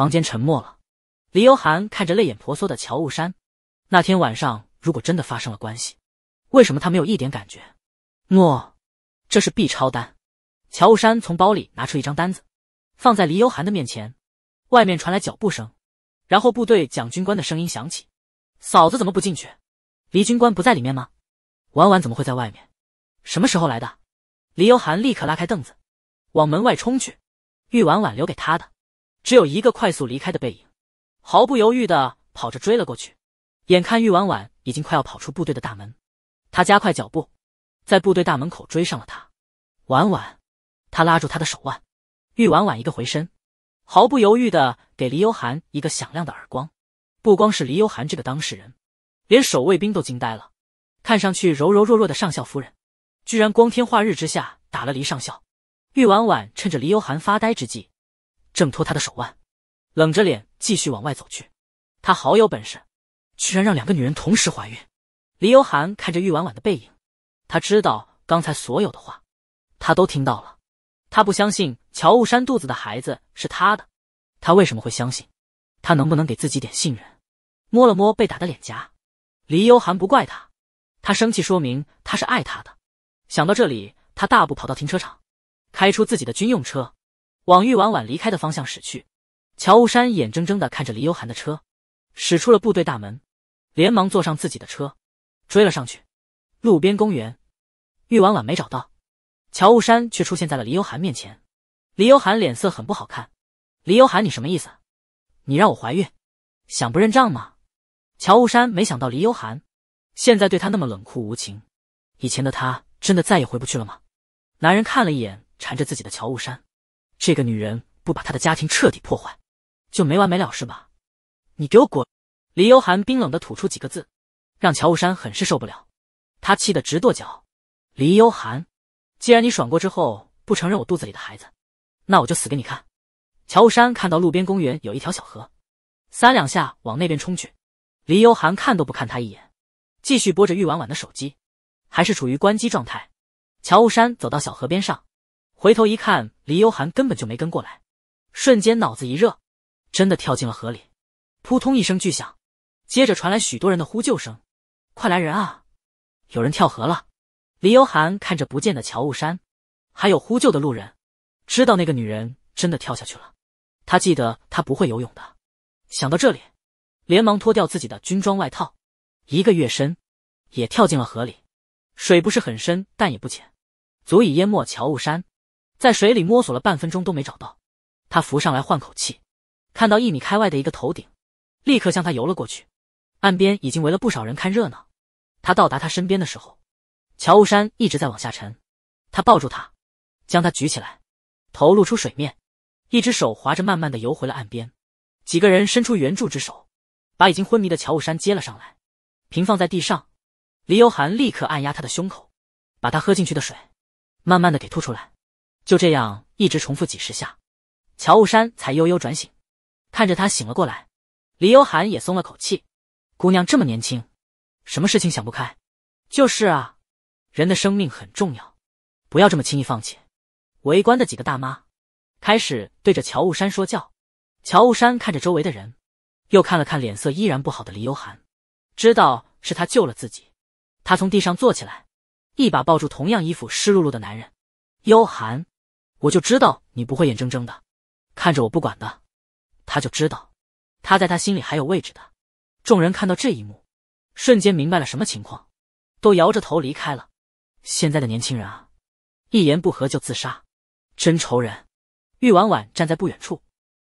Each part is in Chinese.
房间沉默了，李幽寒看着泪眼婆娑的乔雾山。那天晚上，如果真的发生了关系，为什么他没有一点感觉？诺，这是 B 超单。乔雾山从包里拿出一张单子，放在李幽寒的面前。外面传来脚步声，然后部队蒋军官的声音响起：“嫂子怎么不进去？李军官不在里面吗？婉婉怎么会在外面？什么时候来的？”李幽寒立刻拉开凳子，往门外冲去。玉婉婉留给他的。只有一个快速离开的背影，毫不犹豫的跑着追了过去。眼看玉婉婉已经快要跑出部队的大门，他加快脚步，在部队大门口追上了他。婉婉，他拉住他的手腕。玉婉婉一个回身，毫不犹豫的给黎幽寒一个响亮的耳光。不光是黎幽寒这个当事人，连守卫兵都惊呆了。看上去柔柔弱弱的上校夫人，居然光天化日之下打了黎上校。玉婉婉趁着黎幽寒发呆之际。挣脱他的手腕，冷着脸继续往外走去。他好有本事，居然让两个女人同时怀孕。黎幽寒看着玉婉婉的背影，他知道刚才所有的话，他都听到了。他不相信乔雾山肚子的孩子是他的，他为什么会相信？他能不能给自己点信任？摸了摸被打的脸颊，黎幽寒不怪他，他生气说明他是爱他的。想到这里，他大步跑到停车场，开出自己的军用车。往玉婉婉离开的方向驶去，乔雾山眼睁睁的看着李幽寒的车，驶出了部队大门，连忙坐上自己的车，追了上去。路边公园，玉婉婉没找到，乔雾山却出现在了李幽寒面前。李幽寒脸色很不好看。李幽寒，你什么意思？你让我怀孕，想不认账吗？乔雾山没想到李幽寒现在对他那么冷酷无情，以前的他真的再也回不去了吗？男人看了一眼缠着自己的乔雾山。这个女人不把她的家庭彻底破坏，就没完没了是吧？你给我滚！李幽寒冰冷的吐出几个字，让乔雾山很是受不了，他气得直跺脚。李幽寒，既然你爽过之后不承认我肚子里的孩子，那我就死给你看！乔雾山看到路边公园有一条小河，三两下往那边冲去。李幽寒看都不看他一眼，继续拨着玉婉婉的手机，还是处于关机状态。乔雾山走到小河边上。回头一看，李幽寒根本就没跟过来，瞬间脑子一热，真的跳进了河里，扑通一声巨响，接着传来许多人的呼救声：“快来人啊！有人跳河了！”李幽寒看着不见的乔雾山，还有呼救的路人，知道那个女人真的跳下去了。他记得她不会游泳的，想到这里，连忙脱掉自己的军装外套，一个跃身，也跳进了河里。水不是很深，但也不浅，足以淹没乔雾山。在水里摸索了半分钟都没找到，他浮上来换口气，看到一米开外的一个头顶，立刻向他游了过去。岸边已经围了不少人看热闹。他到达他身边的时候，乔雾山一直在往下沉。他抱住他，将他举起来，头露出水面，一只手划着慢慢的游回了岸边。几个人伸出援助之手，把已经昏迷的乔雾山接了上来，平放在地上。李悠寒立刻按压他的胸口，把他喝进去的水，慢慢的给吐出来。就这样一直重复几十下，乔雾山才悠悠转醒。看着他醒了过来，李悠寒也松了口气。姑娘这么年轻，什么事情想不开？就是啊，人的生命很重要，不要这么轻易放弃。围观的几个大妈开始对着乔雾山说教。乔雾山看着周围的人，又看了看脸色依然不好的李悠寒，知道是他救了自己。他从地上坐起来，一把抱住同样衣服湿漉漉的男人，幽寒。我就知道你不会眼睁睁的看着我不管的，他就知道他在他心里还有位置的。众人看到这一幕，瞬间明白了什么情况，都摇着头离开了。现在的年轻人啊，一言不合就自杀，真愁人。玉婉婉站在不远处，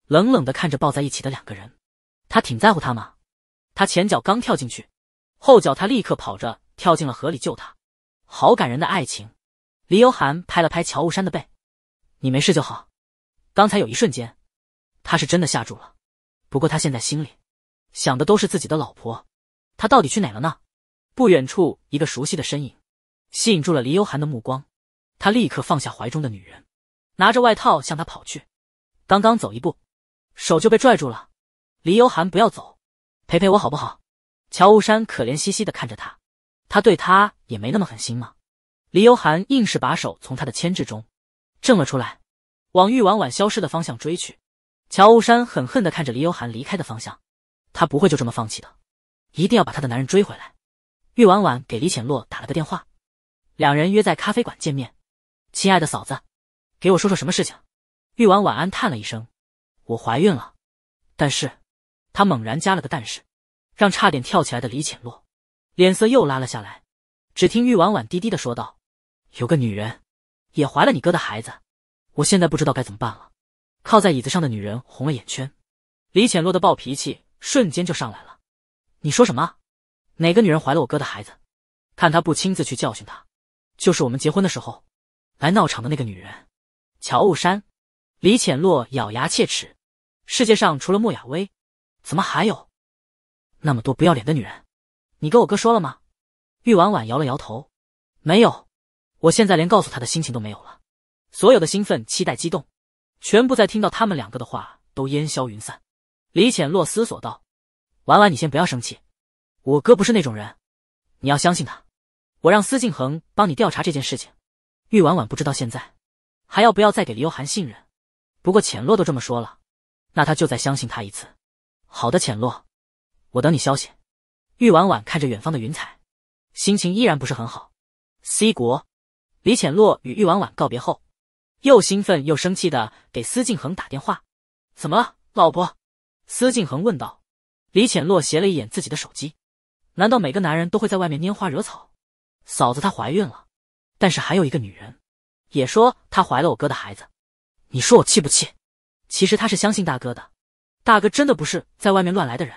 冷冷的看着抱在一起的两个人，他挺在乎他吗？他前脚刚跳进去，后脚他立刻跑着跳进了河里救他，好感人的爱情。李幽寒拍了拍乔雾山的背。你没事就好，刚才有一瞬间，他是真的吓住了。不过他现在心里想的都是自己的老婆，他到底去哪了呢？不远处一个熟悉的身影，吸引住了李幽寒的目光，他立刻放下怀中的女人，拿着外套向他跑去。刚刚走一步，手就被拽住了。李幽寒，不要走，陪陪我好不好？乔雾山可怜兮兮的看着他，他对他也没那么狠心吗？李幽寒硬是把手从他的牵制中。挣了出来，往玉婉婉消失的方向追去。乔无山狠狠地看着李悠寒离开的方向，他不会就这么放弃的，一定要把他的男人追回来。玉婉婉给李浅洛打了个电话，两人约在咖啡馆见面。亲爱的嫂子，给我说说什么事情？玉婉婉安叹了一声：“我怀孕了。”但是，她猛然加了个但是，让差点跳起来的李浅洛脸色又拉了下来。只听玉婉婉低低的说道：“有个女人。”也怀了你哥的孩子，我现在不知道该怎么办了。靠在椅子上的女人红了眼圈，李浅洛的暴脾气瞬间就上来了。你说什么？哪个女人怀了我哥的孩子？看他不亲自去教训他。就是我们结婚的时候，来闹场的那个女人，乔雾山。李浅洛咬牙切齿。世界上除了莫雅薇，怎么还有那么多不要脸的女人？你跟我哥说了吗？玉婉婉摇了摇头，没有。我现在连告诉他的心情都没有了，所有的兴奋、期待、激动，全部在听到他们两个的话都烟消云散。李浅洛思索道：“婉婉，你先不要生气，我哥不是那种人，你要相信他。我让司静恒帮你调查这件事情。”玉婉婉不知道现在还要不要再给李悠涵信任，不过浅洛都这么说了，那他就再相信他一次。好的，浅洛，我等你消息。玉婉婉看着远方的云彩，心情依然不是很好。C 国。李浅洛与玉婉婉告别后，又兴奋又生气的给司静恒打电话。“怎么了，老婆？”司静恒问道。李浅洛斜了一眼自己的手机，难道每个男人都会在外面拈花惹草？嫂子她怀孕了，但是还有一个女人也说她怀了我哥的孩子。你说我气不气？其实她是相信大哥的，大哥真的不是在外面乱来的人。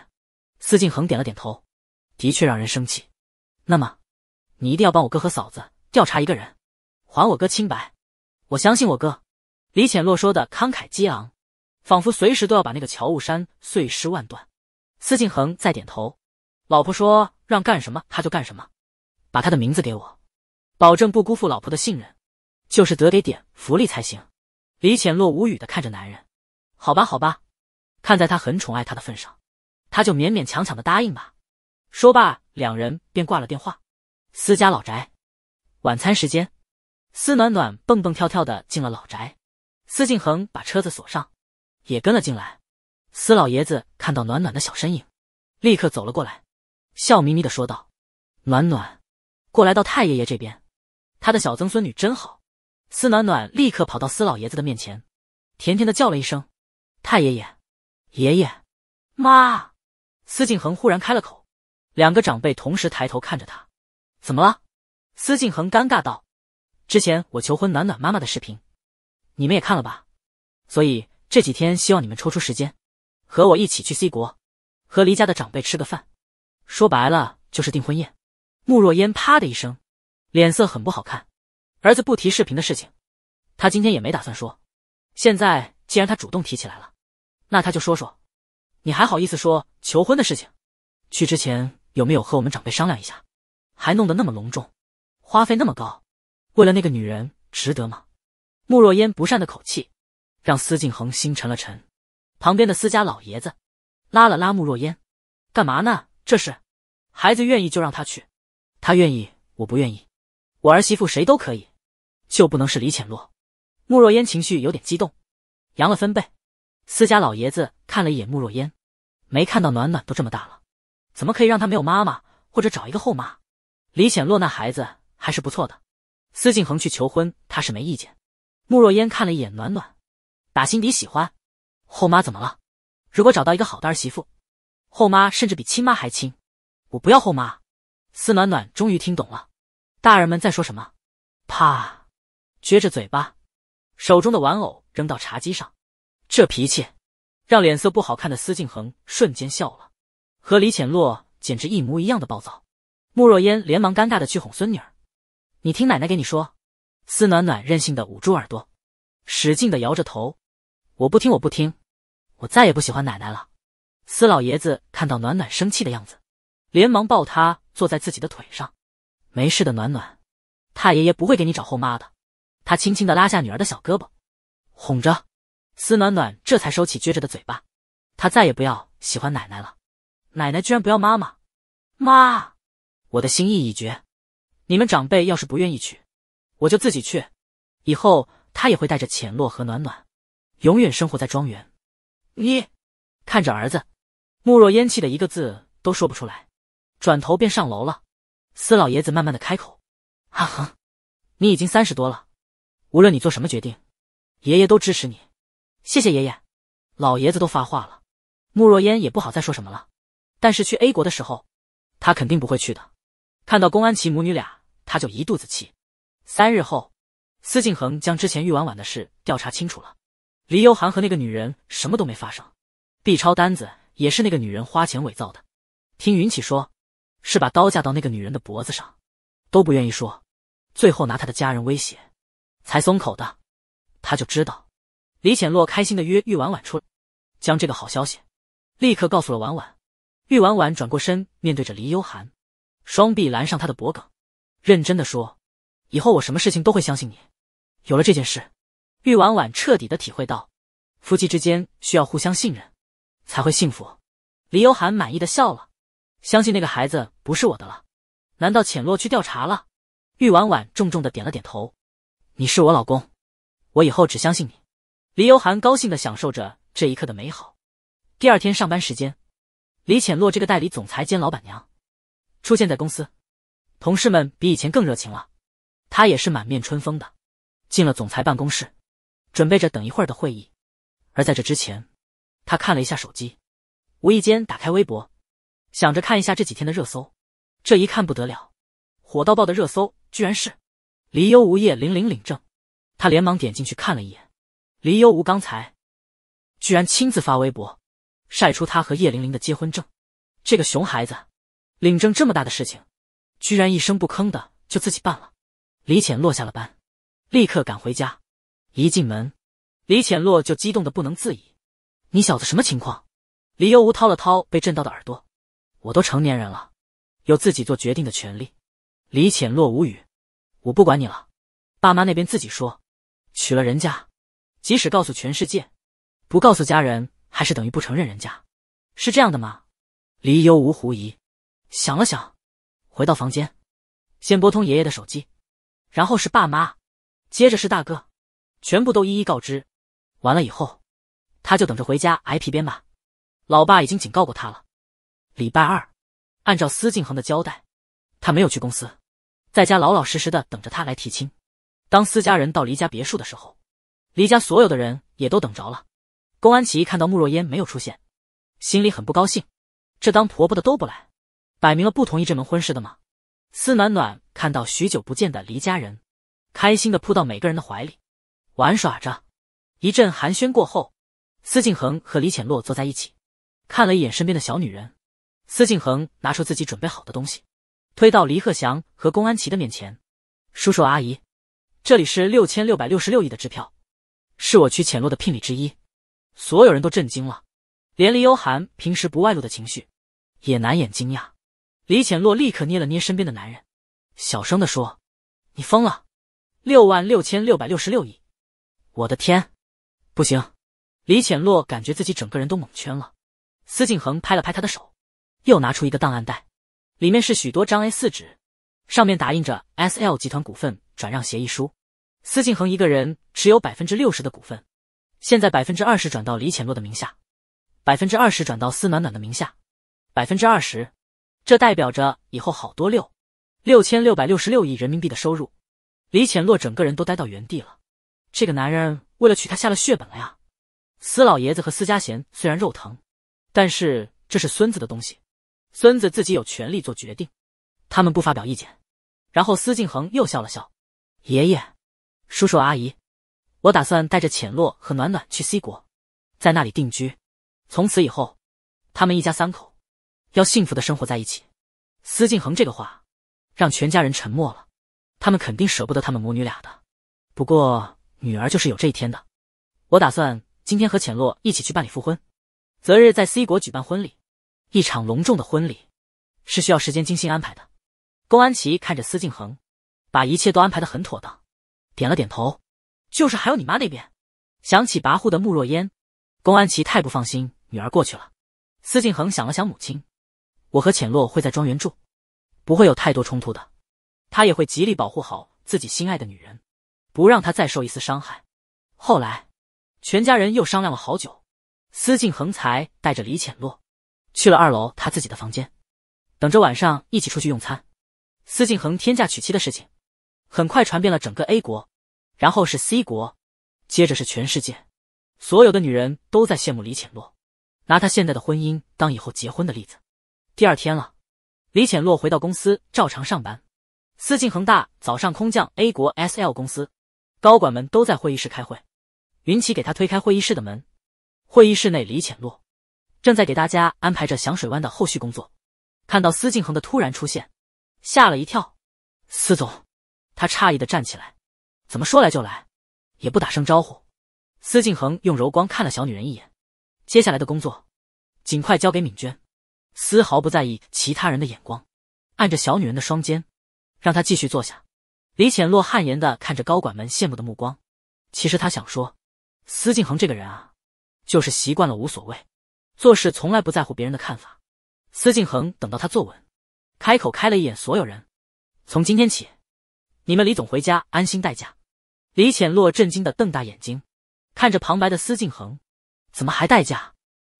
司静恒点了点头，的确让人生气。那么，你一定要帮我哥和嫂子调查一个人。还我哥清白！我相信我哥，李浅洛说的慷慨激昂，仿佛随时都要把那个乔雾山碎尸万段。司静恒再点头，老婆说让干什么他就干什么，把他的名字给我，保证不辜负老婆的信任，就是得给点福利才行。李浅洛无语的看着男人，好吧好吧，看在他很宠爱他的份上，他就勉勉强强的答应吧。说罢，两人便挂了电话。私家老宅，晚餐时间。司暖暖蹦蹦跳跳的进了老宅，司静恒把车子锁上，也跟了进来。司老爷子看到暖暖的小身影，立刻走了过来，笑眯眯的说道：“暖暖，过来到太爷爷这边，他的小曾孙女真好。”司暖暖立刻跑到司老爷子的面前，甜甜的叫了一声：“太爷爷，爷爷，妈。”司静恒忽然开了口，两个长辈同时抬头看着他：“怎么了？”司静恒尴尬道。之前我求婚暖暖妈妈的视频，你们也看了吧？所以这几天希望你们抽出时间，和我一起去 C 国，和离家的长辈吃个饭，说白了就是订婚宴。慕若烟啪的一声，脸色很不好看。儿子不提视频的事情，他今天也没打算说。现在既然他主动提起来了，那他就说说。你还好意思说求婚的事情？去之前有没有和我们长辈商量一下？还弄得那么隆重，花费那么高？为了那个女人，值得吗？慕若烟不善的口气，让司静恒心沉了沉。旁边的司家老爷子拉了拉慕若烟：“干嘛呢？这是孩子愿意就让他去，他愿意我不愿意，我儿媳妇谁都可以，就不能是李浅洛。”慕若烟情绪有点激动，扬了分贝。司家老爷子看了一眼慕若烟，没看到暖暖都这么大了，怎么可以让他没有妈妈，或者找一个后妈？李浅洛那孩子还是不错的。司静恒去求婚，他是没意见。慕若烟看了一眼暖暖，打心底喜欢。后妈怎么了？如果找到一个好的儿媳妇，后妈甚至比亲妈还亲。我不要后妈。司暖暖终于听懂了，大人们在说什么？啪，撅着嘴巴，手中的玩偶扔到茶几上。这脾气，让脸色不好看的司静恒瞬间笑了，和李浅洛简直一模一样的暴躁。慕若烟连忙尴尬的去哄孙女儿。你听奶奶给你说，司暖暖任性的捂住耳朵，使劲的摇着头，我不听，我不听，我再也不喜欢奶奶了。司老爷子看到暖暖生气的样子，连忙抱她坐在自己的腿上，没事的，暖暖，太爷爷不会给你找后妈的。他轻轻的拉下女儿的小胳膊，哄着司暖暖，这才收起撅着的嘴巴。他再也不要喜欢奶奶了，奶奶居然不要妈妈，妈，我的心意已决。你们长辈要是不愿意去，我就自己去。以后他也会带着浅洛和暖暖，永远生活在庄园。你看着儿子，慕若烟气的一个字都说不出来，转头便上楼了。司老爷子慢慢的开口：“阿恒，你已经三十多了，无论你做什么决定，爷爷都支持你。”谢谢爷爷。老爷子都发话了，慕若烟也不好再说什么了。但是去 A 国的时候，他肯定不会去的。看到公安琪母女俩。他就一肚子气。三日后，司静恒将之前玉婉婉的事调查清楚了，黎幽寒和那个女人什么都没发生，B 超单子也是那个女人花钱伪造的。听云起说，是把刀架到那个女人的脖子上，都不愿意说，最后拿他的家人威胁，才松口的。他就知道，李浅洛开心的约玉婉婉出来，将这个好消息立刻告诉了婉婉。玉婉婉转过身，面对着黎幽寒，双臂拦上他的脖颈。认真的说，以后我什么事情都会相信你。有了这件事，玉婉婉彻底的体会到，夫妻之间需要互相信任，才会幸福。李悠涵满意的笑了，相信那个孩子不是我的了。难道浅洛去调查了？玉婉婉重重的点了点头，你是我老公，我以后只相信你。李悠涵高兴的享受着这一刻的美好。第二天上班时间，李浅洛这个代理总裁兼老板娘，出现在公司。同事们比以前更热情了，他也是满面春风的，进了总裁办公室，准备着等一会儿的会议。而在这之前，他看了一下手机，无意间打开微博，想着看一下这几天的热搜。这一看不得了，火到爆的热搜居然是黎优无叶玲玲领证。他连忙点进去看了一眼，黎优无刚才居然亲自发微博，晒出他和叶玲玲的结婚证。这个熊孩子，领证这么大的事情。居然一声不吭的就自己办了，李浅落下了班，立刻赶回家。一进门，李浅落就激动的不能自已。你小子什么情况？李尤吾掏了掏被震到的耳朵。我都成年人了，有自己做决定的权利。李浅落无语。我不管你了，爸妈那边自己说。娶了人家，即使告诉全世界，不告诉家人，还是等于不承认人家。是这样的吗？李尤吾狐疑，想了想。回到房间，先拨通爷爷的手机，然后是爸妈，接着是大哥，全部都一一告知。完了以后，他就等着回家挨皮鞭吧。老爸已经警告过他了。礼拜二，按照司静恒的交代，他没有去公司，在家老老实实的等着他来提亲。当司家人到黎家别墅的时候，黎家所有的人也都等着了。公安奇看到慕若烟没有出现，心里很不高兴，这当婆婆的都不来。摆明了不同意这门婚事的吗？司暖暖看到许久不见的黎家人，开心的扑到每个人的怀里，玩耍着。一阵寒暄过后，司静恒和黎浅洛坐在一起，看了一眼身边的小女人，司静恒拿出自己准备好的东西，推到黎鹤翔和龚安琪的面前：“叔叔阿姨，这里是六千六百六十六亿的支票，是我娶浅洛的聘礼之一。”所有人都震惊了，连黎幽寒平时不外露的情绪，也难掩惊讶。李浅洛立刻捏了捏身边的男人，小声的说：“你疯了，六万六千六百六十六亿！我的天，不行！”李浅洛感觉自己整个人都蒙圈了。司静恒拍了拍他的手，又拿出一个档案袋，里面是许多张 A 四纸，上面打印着 “S.L 集团股份转让协议书”。司静恒一个人持有百分之六十的股份，现在百分之二十转到李浅洛的名下，百分之二十转到司暖暖的名下，百分之二十。这代表着以后好多六，六千六百六十六亿人民币的收入。李浅洛整个人都呆到原地了。这个男人为了娶她下了血本了呀！司老爷子和司家贤虽然肉疼，但是这是孙子的东西，孙子自己有权利做决定，他们不发表意见。然后司静恒又笑了笑：“爷爷，叔叔阿姨，我打算带着浅洛和暖暖去 C 国，在那里定居。从此以后，他们一家三口。”要幸福的生活在一起，司静恒这个话让全家人沉默了，他们肯定舍不得他们母女俩的，不过女儿就是有这一天的。我打算今天和浅洛一起去办理复婚，择日在 C 国举办婚礼，一场隆重的婚礼是需要时间精心安排的。公安琪看着司静恒，把一切都安排的很妥当，点了点头。就是还有你妈那边，想起跋扈的穆若烟，公安琪太不放心女儿过去了。司静恒想了想母亲。我和浅洛会在庄园住，不会有太多冲突的。他也会极力保护好自己心爱的女人，不让她再受一丝伤害。后来，全家人又商量了好久。司静恒才带着李浅洛去了二楼他自己的房间，等着晚上一起出去用餐。司静恒天价娶妻的事情很快传遍了整个 A 国，然后是 C 国，接着是全世界，所有的女人都在羡慕李浅洛，拿他现在的婚姻当以后结婚的例子。第二天了，李浅洛回到公司照常上班。司静恒大早上空降 A 国 S L 公司，高管们都在会议室开会。云奇给他推开会议室的门，会议室内李浅洛正在给大家安排着响水湾的后续工作。看到司静恒的突然出现，吓了一跳。司总，他诧异的站起来，怎么说来就来，也不打声招呼。司静恒用柔光看了小女人一眼，接下来的工作，尽快交给敏娟。丝毫不在意其他人的眼光，按着小女人的双肩，让她继续坐下。李浅洛汗颜的看着高管们羡慕的目光，其实他想说，司静恒这个人啊，就是习惯了无所谓，做事从来不在乎别人的看法。司静恒等到他坐稳，开口开了一眼所有人，从今天起，你们李总回家安心待嫁。”李浅洛震惊的瞪大眼睛，看着旁白的司静恒，怎么还待嫁？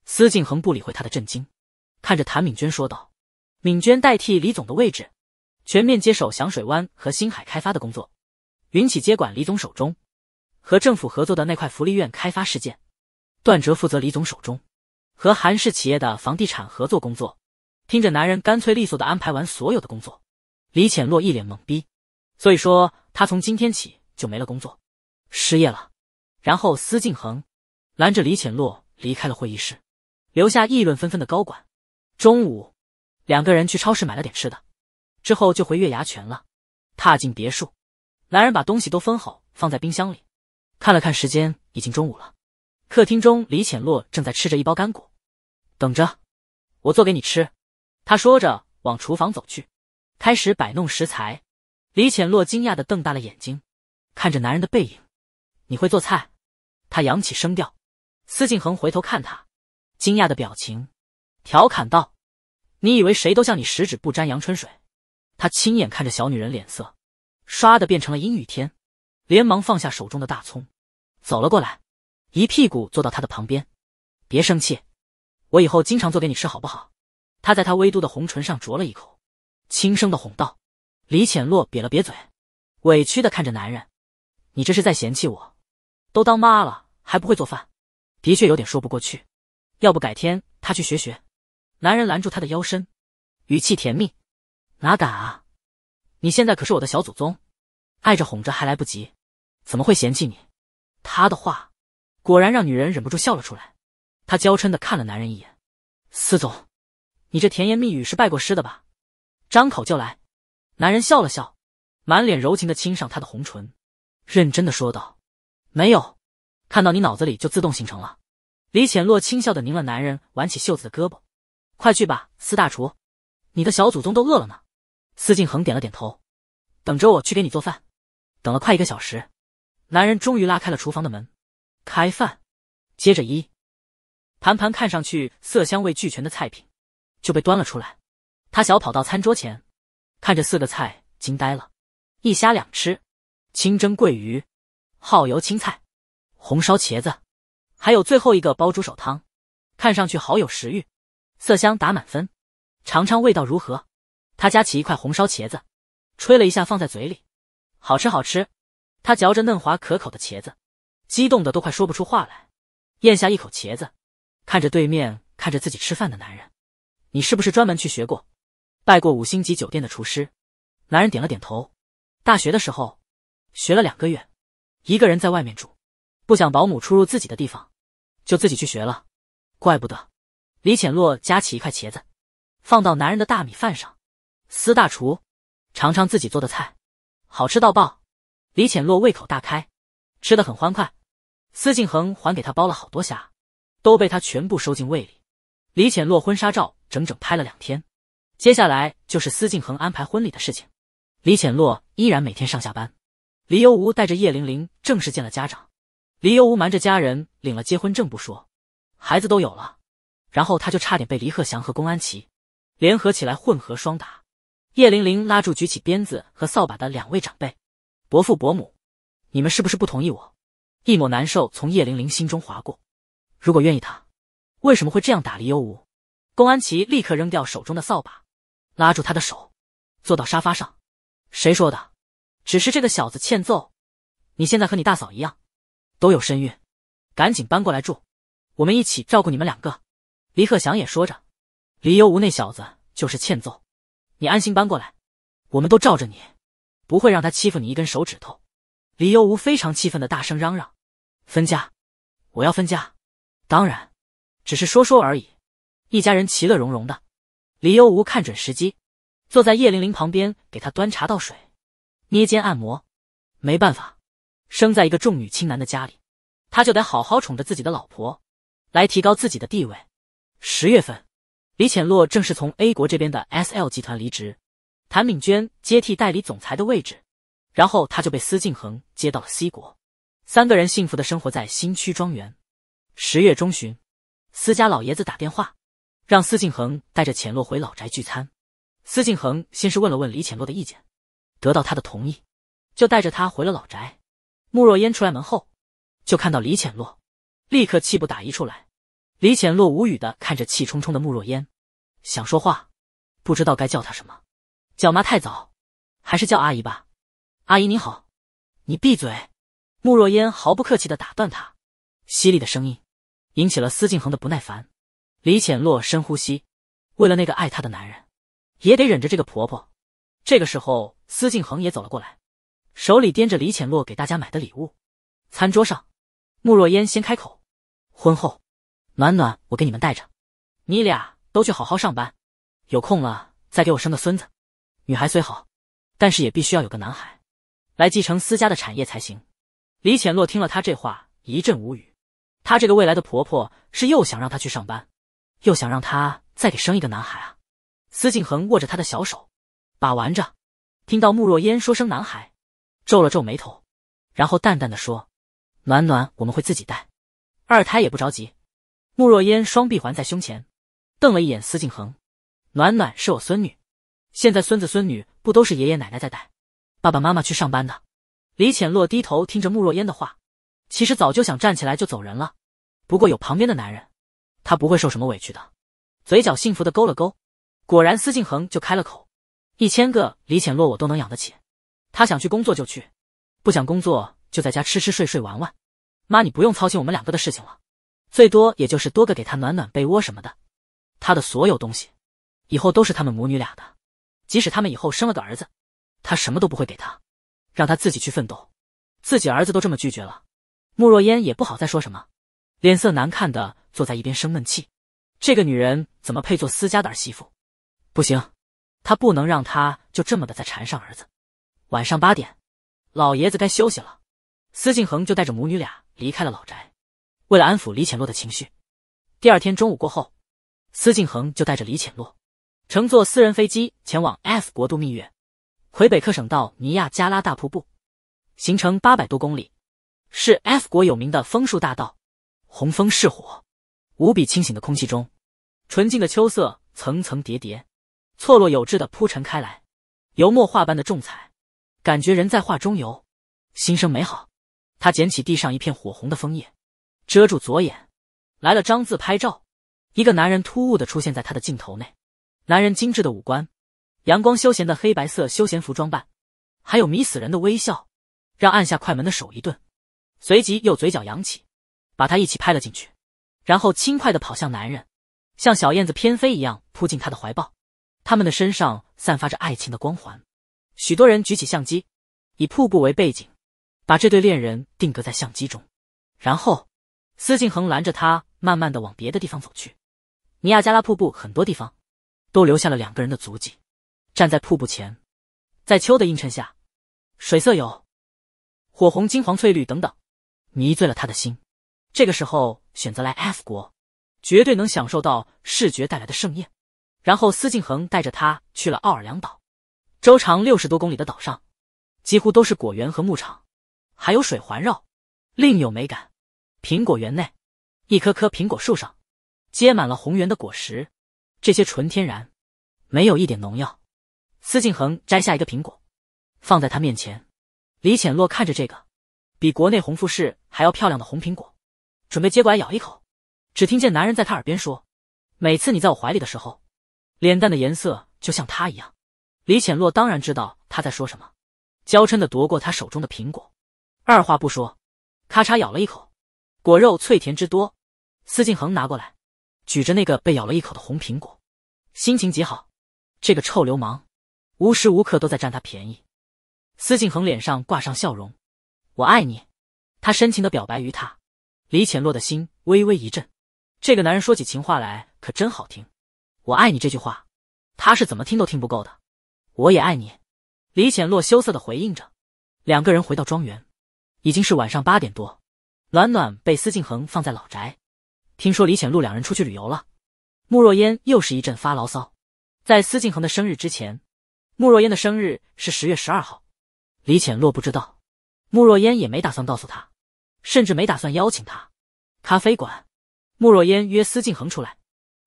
司静恒不理会他的震惊。看着谭敏娟说道：“敏娟代替李总的位置，全面接手响水湾和星海开发的工作；云起接管李总手中和政府合作的那块福利院开发事件；段哲负责李总手中和韩氏企业的房地产合作工作。”听着男人干脆利索的安排完所有的工作，李浅洛一脸懵逼。所以说，他从今天起就没了工作，失业了。然后司静恒拦着李浅洛离开了会议室，留下议论纷纷的高管。中午，两个人去超市买了点吃的，之后就回月牙泉了。踏进别墅，男人把东西都分好放在冰箱里，看了看时间，已经中午了。客厅中，李浅洛正在吃着一包干果，等着我做给你吃。他说着往厨房走去，开始摆弄食材。李浅洛惊讶的瞪大了眼睛，看着男人的背影。你会做菜？他扬起声调。司静恒回头看他，惊讶的表情，调侃道。你以为谁都像你十指不沾阳春水？他亲眼看着小女人脸色，唰的变成了阴雨天，连忙放下手中的大葱，走了过来，一屁股坐到她的旁边。别生气，我以后经常做给你吃，好不好？他在他微嘟的红唇上啄了一口，轻声的哄道。李浅洛瘪了瘪嘴，委屈的看着男人：“你这是在嫌弃我？都当妈了还不会做饭，的确有点说不过去。要不改天他去学学。”男人拦住她的腰身，语气甜蜜：“哪敢啊，你现在可是我的小祖宗，爱着哄着还来不及，怎么会嫌弃你？”他的话果然让女人忍不住笑了出来。她娇嗔的看了男人一眼：“司总，你这甜言蜜语是拜过师的吧？张口就来。”男人笑了笑，满脸柔情的亲上她的红唇，认真的说道：“没有，看到你脑子里就自动形成了。”李浅洛轻笑的拧了男人挽起袖子的胳膊。快去吧，司大厨，你的小祖宗都饿了呢。司敬恒点了点头，等着我去给你做饭。等了快一个小时，男人终于拉开了厨房的门，开饭。接着一盘盘看上去色香味俱全的菜品就被端了出来。他小跑到餐桌前，看着四个菜惊呆了：一虾两吃，清蒸桂鱼，耗油青菜，红烧茄子，还有最后一个包猪手汤，看上去好有食欲。色香打满分，尝尝味道如何？他夹起一块红烧茄子，吹了一下放在嘴里，好吃好吃。他嚼着嫩滑可口的茄子，激动的都快说不出话来。咽下一口茄子，看着对面看着自己吃饭的男人，你是不是专门去学过，拜过五星级酒店的厨师？男人点了点头，大学的时候学了两个月，一个人在外面住，不想保姆出入自己的地方，就自己去学了。怪不得。李浅洛夹起一块茄子，放到男人的大米饭上。司大厨，尝尝自己做的菜，好吃到爆。李浅洛胃口大开，吃的很欢快。司静恒还给他包了好多虾，都被他全部收进胃里。李浅洛婚纱照整整拍了两天，接下来就是司静恒安排婚礼的事情。李浅洛依然每天上下班。李尤吾带着叶玲玲正式见了家长。李尤吾瞒着家人领了结婚证不说，孩子都有了。然后他就差点被黎鹤翔和公安琪联合起来混合双打。叶玲玲拉住举起鞭子和扫把的两位长辈，伯父伯母，你们是不是不同意我？一抹难受从叶玲玲心中划过。如果愿意，他为什么会这样打黎幽武？公安琪立刻扔掉手中的扫把，拉住他的手，坐到沙发上。谁说的？只是这个小子欠揍。你现在和你大嫂一样，都有身孕，赶紧搬过来住，我们一起照顾你们两个。黎克祥也说着：“李尤吾那小子就是欠揍，你安心搬过来，我们都罩着你，不会让他欺负你一根手指头。”李尤吾非常气愤的大声嚷嚷：“分家，我要分家！当然，只是说说而已。”一家人其乐融融的。李尤吾看准时机，坐在叶玲玲旁边，给她端茶倒水，捏肩按摩。没办法，生在一个重女轻男的家里，他就得好好宠着自己的老婆，来提高自己的地位。十月份，李浅洛正式从 A 国这边的 S L 集团离职，谭敏娟接替代理总裁的位置，然后他就被司静恒接到了 C 国，三个人幸福的生活在新区庄园。十月中旬，司家老爷子打电话，让司静恒带着浅洛回老宅聚餐。司静恒先是问了问李浅洛的意见，得到他的同意，就带着他回了老宅。慕若烟出来门后，就看到李浅洛，立刻气不打一处来。李浅洛无语的看着气冲冲的慕若烟，想说话，不知道该叫她什么，叫妈太早，还是叫阿姨吧。阿姨你好，你闭嘴！慕若烟毫不客气的打断他，犀利的声音引起了司静恒的不耐烦。李浅洛深呼吸，为了那个爱她的男人，也得忍着这个婆婆。这个时候，司静恒也走了过来，手里掂着李浅洛给大家买的礼物。餐桌上，慕若烟先开口：“婚后。”暖暖，我给你们带着，你俩都去好好上班，有空了再给我生个孙子。女孩虽好，但是也必须要有个男孩，来继承司家的产业才行。李浅洛听了他这话一阵无语，她这个未来的婆婆是又想让她去上班，又想让她再给生一个男孩啊。司静恒握着她的小手，把玩着，听到慕若烟说生男孩，皱了皱眉头，然后淡淡的说：“暖暖，我们会自己带，二胎也不着急。”慕若烟双臂环在胸前，瞪了一眼司静恒。暖暖是我孙女，现在孙子孙女不都是爷爷奶奶在带，爸爸妈妈去上班的。李浅洛低头听着慕若烟的话，其实早就想站起来就走人了，不过有旁边的男人，他不会受什么委屈的。嘴角幸福的勾了勾。果然，司静恒就开了口：“一千个李浅洛我都能养得起，他想去工作就去，不想工作就在家吃吃睡睡玩玩。妈，你不用操心我们两个的事情了。”最多也就是多个给他暖暖被窝什么的，他的所有东西，以后都是他们母女俩的。即使他们以后生了个儿子，他什么都不会给他，让他自己去奋斗。自己儿子都这么拒绝了，慕若烟也不好再说什么，脸色难看的坐在一边生闷气。这个女人怎么配做司家的儿媳妇？不行，她不能让她就这么的再缠上儿子。晚上八点，老爷子该休息了，司静恒就带着母女俩离开了老宅。为了安抚李浅洛的情绪，第二天中午过后，司静恒就带着李浅洛乘坐私人飞机前往 F 国度蜜月。魁北克省道尼亚加拉大瀑布，行程八百多公里，是 F 国有名的枫树大道。红枫似火，无比清醒的空气中，纯净的秋色层层叠叠，错落有致的铺陈开来，油墨画般的重彩，感觉人在画中游，心生美好。他捡起地上一片火红的枫叶。遮住左眼，来了张自拍照，一个男人突兀的出现在他的镜头内，男人精致的五官，阳光休闲的黑白色休闲服装扮，还有迷死人的微笑，让按下快门的手一顿，随即又嘴角扬起，把他一起拍了进去，然后轻快的跑向男人，像小燕子翩飞一样扑进他的怀抱，他们的身上散发着爱情的光环，许多人举起相机，以瀑布为背景，把这对恋人定格在相机中，然后。司静恒拦着他，慢慢的往别的地方走去。尼亚加拉瀑布很多地方，都留下了两个人的足迹。站在瀑布前，在秋的映衬下，水色有火红、金黄、翠绿等等，迷醉了他的心。这个时候选择来 F 国，绝对能享受到视觉带来的盛宴。然后司静恒带着他去了奥尔良岛，周长六十多公里的岛上，几乎都是果园和牧场，还有水环绕，另有美感。苹果园内，一棵棵苹果树上结满了红圆的果实，这些纯天然，没有一点农药。司静恒摘下一个苹果，放在他面前。李浅洛看着这个比国内红富士还要漂亮的红苹果，准备接过来咬一口，只听见男人在他耳边说：“每次你在我怀里的时候，脸蛋的颜色就像他一样。”李浅洛当然知道他在说什么，娇嗔的夺过他手中的苹果，二话不说，咔嚓咬了一口。果肉脆甜之多，司静恒拿过来，举着那个被咬了一口的红苹果，心情极好。这个臭流氓，无时无刻都在占他便宜。司静恒脸上挂上笑容，我爱你。他深情的表白于他，李浅洛的心微微一震。这个男人说起情话来可真好听。我爱你这句话，他是怎么听都听不够的。我也爱你。李浅洛羞涩的回应着。两个人回到庄园，已经是晚上八点多。暖暖被司静恒放在老宅，听说李浅露两人出去旅游了。慕若烟又是一阵发牢骚。在司静恒的生日之前，慕若烟的生日是十月十二号。李浅洛不知道，慕若烟也没打算告诉他，甚至没打算邀请他。咖啡馆，慕若烟约司静恒出来，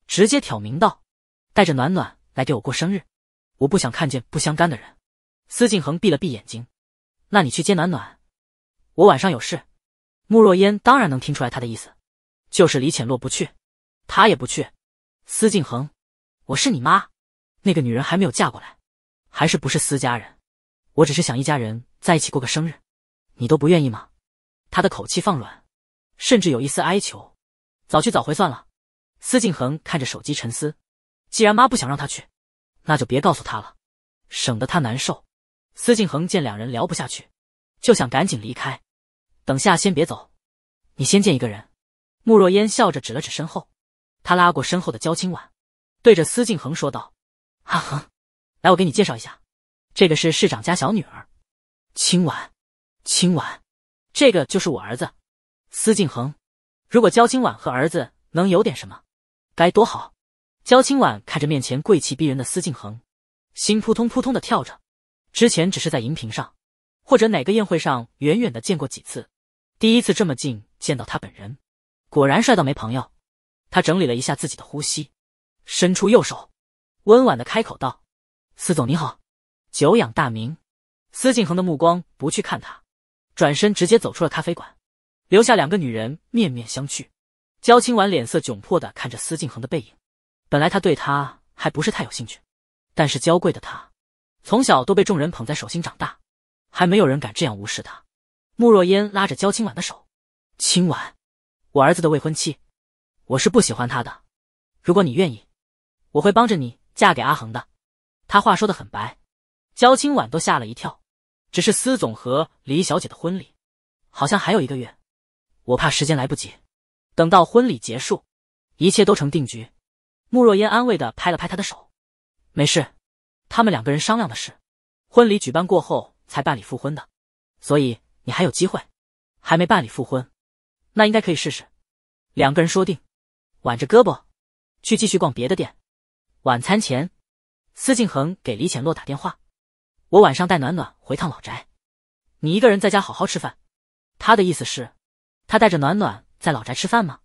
直接挑明道：“带着暖暖来给我过生日，我不想看见不相干的人。”司静恒闭了闭眼睛：“那你去接暖暖，我晚上有事。”慕若烟当然能听出来他的意思，就是李浅洛不去，他也不去。司静恒，我是你妈，那个女人还没有嫁过来，还是不是私家人。我只是想一家人在一起过个生日，你都不愿意吗？他的口气放软，甚至有一丝哀求。早去早回算了。司静恒看着手机沉思，既然妈不想让他去，那就别告诉他了，省得他难受。司静恒见两人聊不下去，就想赶紧离开。等下，先别走，你先见一个人。慕若烟笑着指了指身后，她拉过身后的焦青婉，对着司静恒说道：“阿恒，来，我给你介绍一下，这个是市长家小女儿，青婉。青婉，这个就是我儿子，司静恒。如果焦青婉和儿子能有点什么，该多好。”焦青婉看着面前贵气逼人的司静恒，心扑通扑通的跳着。之前只是在荧屏上，或者哪个宴会上远远的见过几次。第一次这么近见到他本人，果然帅到没朋友。他整理了一下自己的呼吸，伸出右手，温婉的开口道：“司总你好，久仰大名。”司静恒的目光不去看他，转身直接走出了咖啡馆，留下两个女人面面相觑。焦青婉脸色窘迫的看着司静恒的背影，本来她对他还不是太有兴趣，但是娇贵的她，从小都被众人捧在手心长大，还没有人敢这样无视她。慕若烟拉着焦清婉的手，清婉，我儿子的未婚妻，我是不喜欢他的。如果你愿意，我会帮着你嫁给阿恒的。他话说的很白，焦清婉都吓了一跳。只是司总和李小姐的婚礼，好像还有一个月，我怕时间来不及。等到婚礼结束，一切都成定局。慕若烟安慰的拍了拍他的手，没事，他们两个人商量的事，婚礼举办过后才办理复婚的，所以。你还有机会，还没办理复婚，那应该可以试试。两个人说定，挽着胳膊，去继续逛别的店。晚餐前，司静恒给李浅洛打电话，我晚上带暖暖回趟老宅，你一个人在家好好吃饭。他的意思是，他带着暖暖在老宅吃饭吗？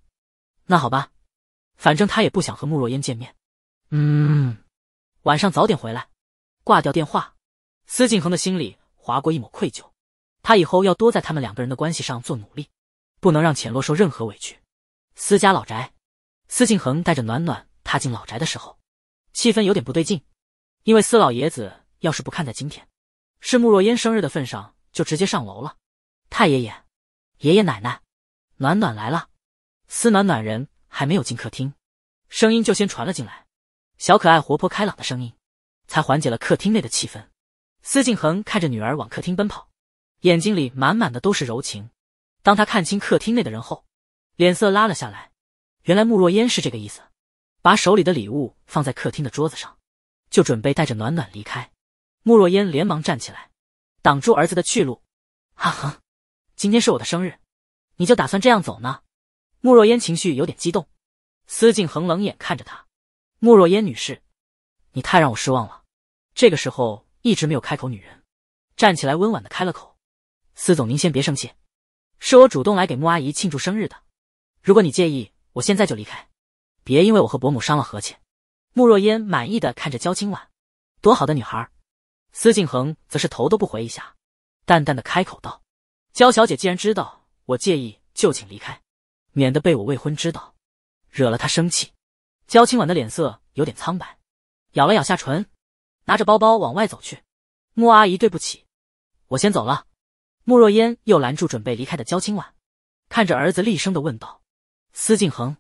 那好吧，反正他也不想和慕若烟见面。嗯，晚上早点回来。挂掉电话，司静恒的心里划过一抹愧疚。他以后要多在他们两个人的关系上做努力，不能让浅洛受任何委屈。私家老宅，司静恒带着暖暖踏进老宅的时候，气氛有点不对劲，因为司老爷子要是不看在今天是慕若烟生日的份上，就直接上楼了。太爷爷，爷爷奶奶，暖暖来了。司暖暖人还没有进客厅，声音就先传了进来，小可爱活泼开朗的声音，才缓解了客厅内的气氛。司静恒看着女儿往客厅奔跑。眼睛里满满的都是柔情。当他看清客厅内的人后，脸色拉了下来。原来慕若烟是这个意思。把手里的礼物放在客厅的桌子上，就准备带着暖暖离开。慕若烟连忙站起来，挡住儿子的去路。哈哈，今天是我的生日，你就打算这样走呢？慕若烟情绪有点激动。司静恒冷眼看着他。慕若烟女士，你太让我失望了。这个时候一直没有开口，女人站起来，温婉的开了口。司总，您先别生气，是我主动来给穆阿姨庆祝生日的。如果你介意，我现在就离开，别因为我和伯母伤了和气。穆若烟满意的看着焦清婉，多好的女孩。司静恒则是头都不回一下，淡淡的开口道：“焦小姐，既然知道我介意，就请离开，免得被我未婚知道，惹了她生气。”焦清婉的脸色有点苍白，咬了咬下唇，拿着包包往外走去。穆阿姨，对不起，我先走了。慕若烟又拦住准备离开的焦青婉，看着儿子厉声的问道：“司静恒，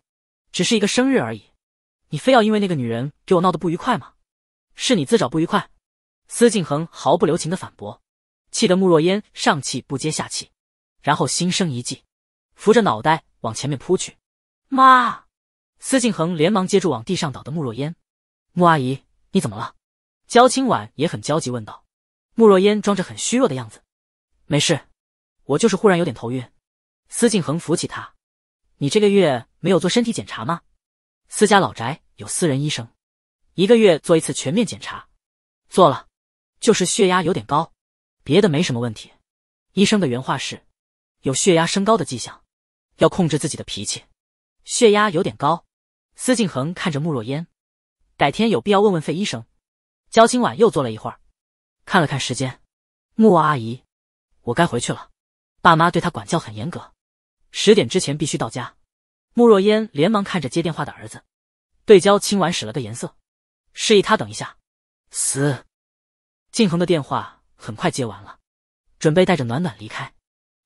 只是一个生日而已，你非要因为那个女人给我闹得不愉快吗？是你自找不愉快。”司静恒毫不留情的反驳，气得慕若烟上气不接下气，然后心生一计，扶着脑袋往前面扑去。妈！司静恒连忙接住往地上倒的慕若烟。穆阿姨，你怎么了？焦青婉也很焦急问道。慕若烟装着很虚弱的样子。没事，我就是忽然有点头晕。司静恒扶起他，你这个月没有做身体检查吗？私家老宅有私人医生，一个月做一次全面检查。做了，就是血压有点高，别的没什么问题。医生的原话是，有血压升高的迹象，要控制自己的脾气。血压有点高。司静恒看着穆若烟，改天有必要问问费医生。焦清婉又坐了一会儿，看了看时间，穆阿姨。我该回去了，爸妈对他管教很严格，十点之前必须到家。慕若烟连忙看着接电话的儿子，对焦清婉使了个颜色，示意他等一下。司静恒的电话很快接完了，准备带着暖暖离开。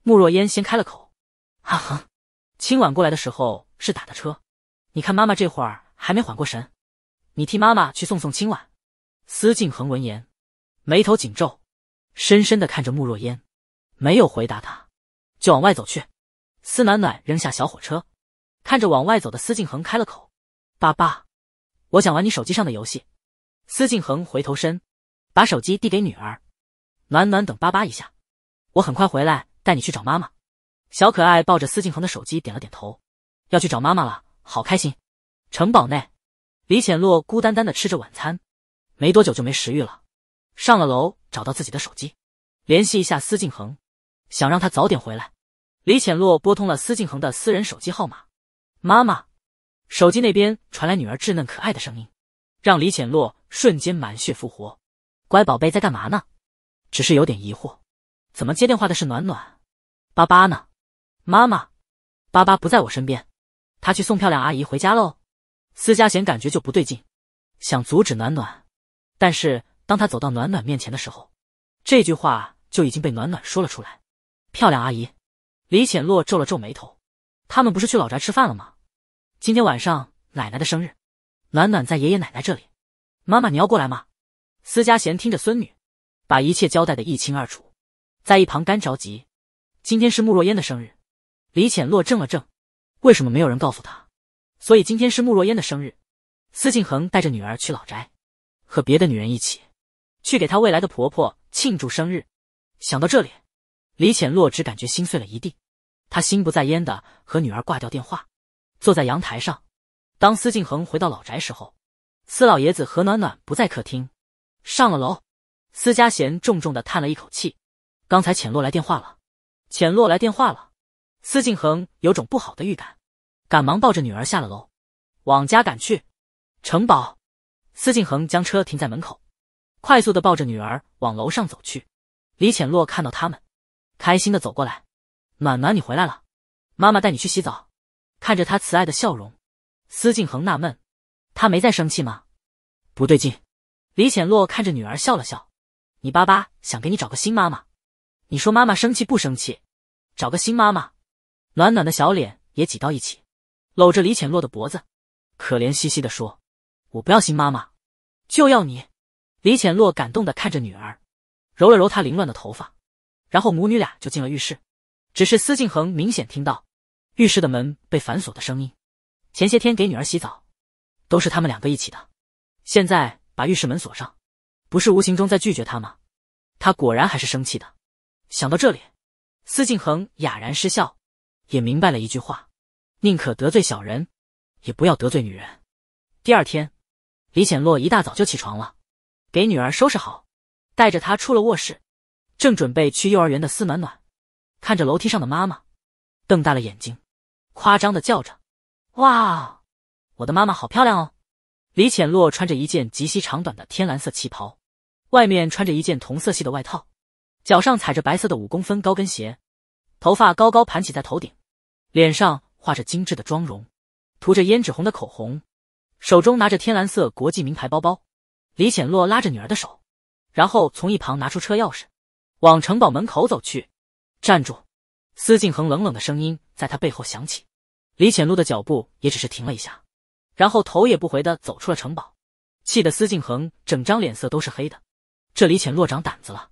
慕若烟先开了口：“阿恒，清婉过来的时候是打的车，你看妈妈这会儿还没缓过神，你替妈妈去送送清婉。”司静恒闻言，眉头紧皱，深深的看着慕若烟。没有回答他，就往外走去。司暖暖扔下小火车，看着往外走的司静恒开了口：“爸爸，我想玩你手机上的游戏。”司静恒回头身，把手机递给女儿。暖暖等爸爸一下，我很快回来，带你去找妈妈。小可爱抱着司静恒的手机点了点头，要去找妈妈了，好开心。城堡内，李浅洛孤单单的吃着晚餐，没多久就没食欲了。上了楼，找到自己的手机，联系一下司静恒。想让他早点回来，李浅洛拨通了司静恒的私人手机号码。妈妈，手机那边传来女儿稚嫩可爱的声音，让李浅洛瞬间满血复活。乖宝贝在干嘛呢？只是有点疑惑，怎么接电话的是暖暖？爸爸呢？妈妈，爸爸不在我身边，他去送漂亮阿姨回家喽。司佳贤感觉就不对劲，想阻止暖暖，但是当他走到暖暖面前的时候，这句话就已经被暖暖说了出来。漂亮阿姨，李浅洛皱了皱眉头，他们不是去老宅吃饭了吗？今天晚上奶奶的生日，暖暖在爷爷奶奶这里，妈妈你要过来吗？司家贤听着孙女，把一切交代的一清二楚，在一旁干着急。今天是慕若烟的生日，李浅洛怔了怔，为什么没有人告诉他？所以今天是慕若烟的生日，司静恒带着女儿去老宅，和别的女人一起，去给她未来的婆婆庆祝生日。想到这里。李浅洛只感觉心碎了一地，他心不在焉的和女儿挂掉电话，坐在阳台上。当司静恒回到老宅时候，司老爷子何暖暖不在客厅，上了楼，司家贤重重的叹了一口气，刚才浅洛来电话了，浅洛来电话了。司静恒有种不好的预感，赶忙抱着女儿下了楼，往家赶去。城堡，司静恒将车停在门口，快速的抱着女儿往楼上走去。李浅洛看到他们。开心的走过来，暖暖你回来了，妈妈带你去洗澡。看着他慈爱的笑容，司静恒纳闷，他没再生气吗？不对劲。李浅洛看着女儿笑了笑，你爸爸想给你找个新妈妈，你说妈妈生气不生气？找个新妈妈。暖暖的小脸也挤到一起，搂着李浅洛的脖子，可怜兮兮的说：“我不要新妈妈，就要你。”李浅洛感动的看着女儿，揉了揉她凌乱的头发。然后母女俩就进了浴室，只是司静恒明显听到浴室的门被反锁的声音。前些天给女儿洗澡，都是他们两个一起的，现在把浴室门锁上，不是无形中在拒绝他吗？他果然还是生气的。想到这里，司静恒哑然失笑，也明白了一句话：宁可得罪小人，也不要得罪女人。第二天，李显洛一大早就起床了，给女儿收拾好，带着她出了卧室。正准备去幼儿园的司暖暖，看着楼梯上的妈妈，瞪大了眼睛，夸张的叫着：“哇，我的妈妈好漂亮哦！”李浅洛穿着一件及膝长短的天蓝色旗袍，外面穿着一件同色系的外套，脚上踩着白色的五公分高跟鞋，头发高高盘起在头顶，脸上画着精致的妆容，涂着胭脂红的口红，手中拿着天蓝色国际名牌包包。李浅洛拉着女儿的手，然后从一旁拿出车钥匙。往城堡门口走去，站住！司静恒冷冷的声音在他背后响起。李浅洛的脚步也只是停了一下，然后头也不回的走出了城堡，气得司静恒整张脸色都是黑的。这李浅洛长胆子了，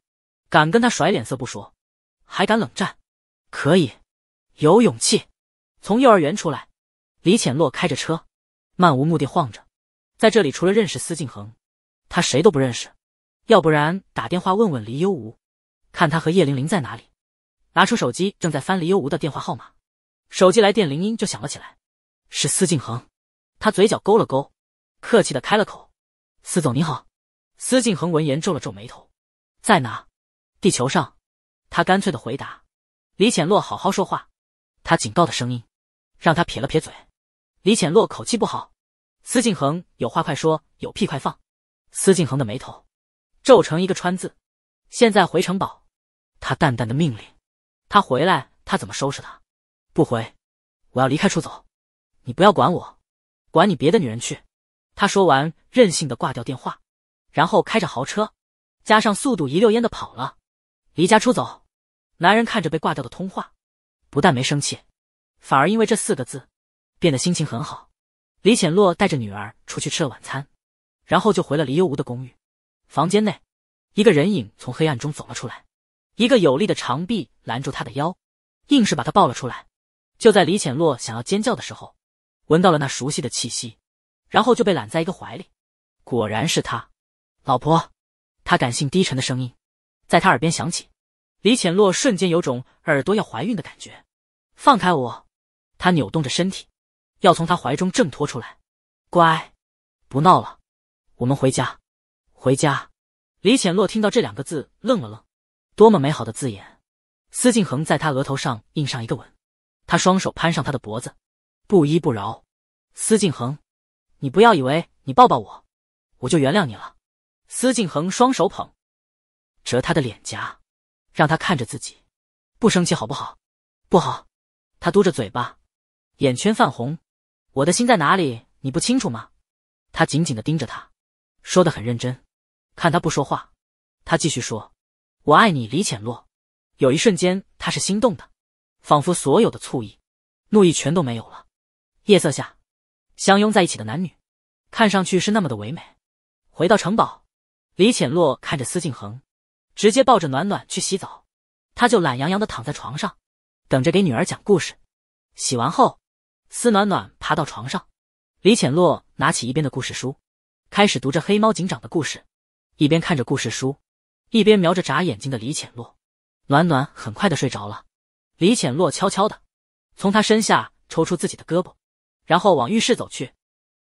敢跟他甩脸色不说，还敢冷战，可以，有勇气。从幼儿园出来，李浅洛开着车，漫无目的晃着，在这里除了认识司静恒，他谁都不认识。要不然打电话问问黎优吾。看他和叶玲玲在哪里，拿出手机正在翻李优无的电话号码，手机来电铃音就响了起来，是司静恒，他嘴角勾了勾，客气的开了口：“司总你好。”司静恒闻言皱了皱眉头：“在哪？地球上。”他干脆的回答：“李浅洛，好好说话。”他警告的声音让他撇了撇嘴。李浅洛口气不好，司静恒有话快说，有屁快放。司静恒的眉头皱成一个川字，现在回城堡。他淡淡的命令：“他回来，他怎么收拾他？不回，我要离开出走，你不要管我，管你别的女人去。”他说完，任性的挂掉电话，然后开着豪车，加上速度一溜烟的跑了，离家出走。男人看着被挂掉的通话，不但没生气，反而因为这四个字变得心情很好。李浅洛带着女儿出去吃了晚餐，然后就回了黎尤吾的公寓。房间内，一个人影从黑暗中走了出来。一个有力的长臂拦住他的腰，硬是把他抱了出来。就在李浅洛想要尖叫的时候，闻到了那熟悉的气息，然后就被揽在一个怀里。果然是他，老婆。他感性低沉的声音在他耳边响起，李浅洛瞬间有种耳朵要怀孕的感觉。放开我！他扭动着身体，要从他怀中挣脱出来。乖，不闹了，我们回家。回家。李浅洛听到这两个字，愣了愣。多么美好的字眼！司静恒在他额头上印上一个吻，他双手攀上他的脖子，不依不饶。司静恒，你不要以为你抱抱我，我就原谅你了。司静恒双手捧，折他的脸颊，让他看着自己，不生气好不好？不好，他嘟着嘴巴，眼圈泛红。我的心在哪里？你不清楚吗？他紧紧的盯着他，说的很认真。看他不说话，他继续说。我爱你，李浅洛。有一瞬间，他是心动的，仿佛所有的醋意、怒意全都没有了。夜色下，相拥在一起的男女，看上去是那么的唯美。回到城堡，李浅洛看着司静恒，直接抱着暖暖去洗澡，他就懒洋洋的躺在床上，等着给女儿讲故事。洗完后，司暖暖爬到床上，李浅洛拿起一边的故事书，开始读着《黑猫警长》的故事，一边看着故事书。一边瞄着眨眼睛的李浅洛。暖暖很快的睡着了。李浅洛悄悄的从他身下抽出自己的胳膊，然后往浴室走去。